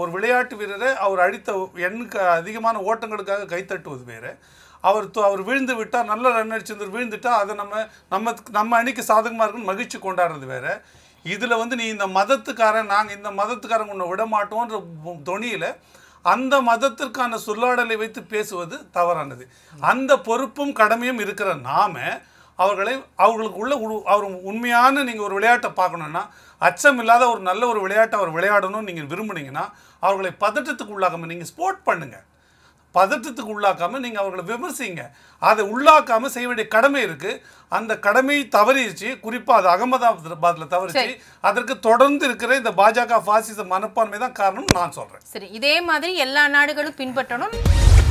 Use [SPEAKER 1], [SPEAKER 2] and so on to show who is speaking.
[SPEAKER 1] ஒரு விளையாட்டு வீரரை அவர் அடித்த எண்ணுக்கு அதிகமான ஓட்டங்களுக்காக கைத்தட்டுவது வேறு அவர் அவர் விழுந்து விட்டால் நல்ல ரன் அடிச்சிருந்தவர் விழுந்துட்டால் அதை நம்ம நம்ம நம்ம அணிக்கு சாதகமாக இருக்குன்னு மகிழ்ச்சி கொண்டாடுறது வேறு இதில் வந்து நீ இந்த மதத்துக்காரன் நாங்கள் இந்த மதத்துக்காரங்க உன்னை விட மாட்டோன்ற தொனியில் அந்த மதத்திற்கான சொல்லாடலை வைத்து பேசுவது தவறானது அந்த பொறுப்பும் கடமையும் இருக்கிற நாம அவர்களை அவர்களுக்கு உ அவர் உண்மையான நீங்கள் ஒரு விளையாட்டை பார்க்கணுன்னா அச்சம் இல்லாத ஒரு நல்ல ஒரு விளையாட்டை அவர் விளையாடணும்னு நீங்கள் விரும்புனீங்கன்னா அவர்களை பதற்றத்துக்கு உள்ளாக்காமல் நீங்கள் ஸ்போர்ட் பண்ணுங்கள் பதற்றத்துக்கு உள்ளாக்காமல் நீங்கள் அவர்களை விமர்சிங்க அதை உள்ளாக்காமல் செய்ய வேண்டிய கடமை இருக்குது அந்த கடமையை தவறிச்சு குறிப்பாக அது அகமதாபாத்தில் தவறிச்சு அதற்கு தொடர்ந்து இருக்கிற இந்த பாஜக பாசிச மனப்பான்மை தான் காரணம்னு நான் சொல்கிறேன்
[SPEAKER 2] சரி இதே மாதிரி எல்லா நாடுகளும் பின்பற்றணும்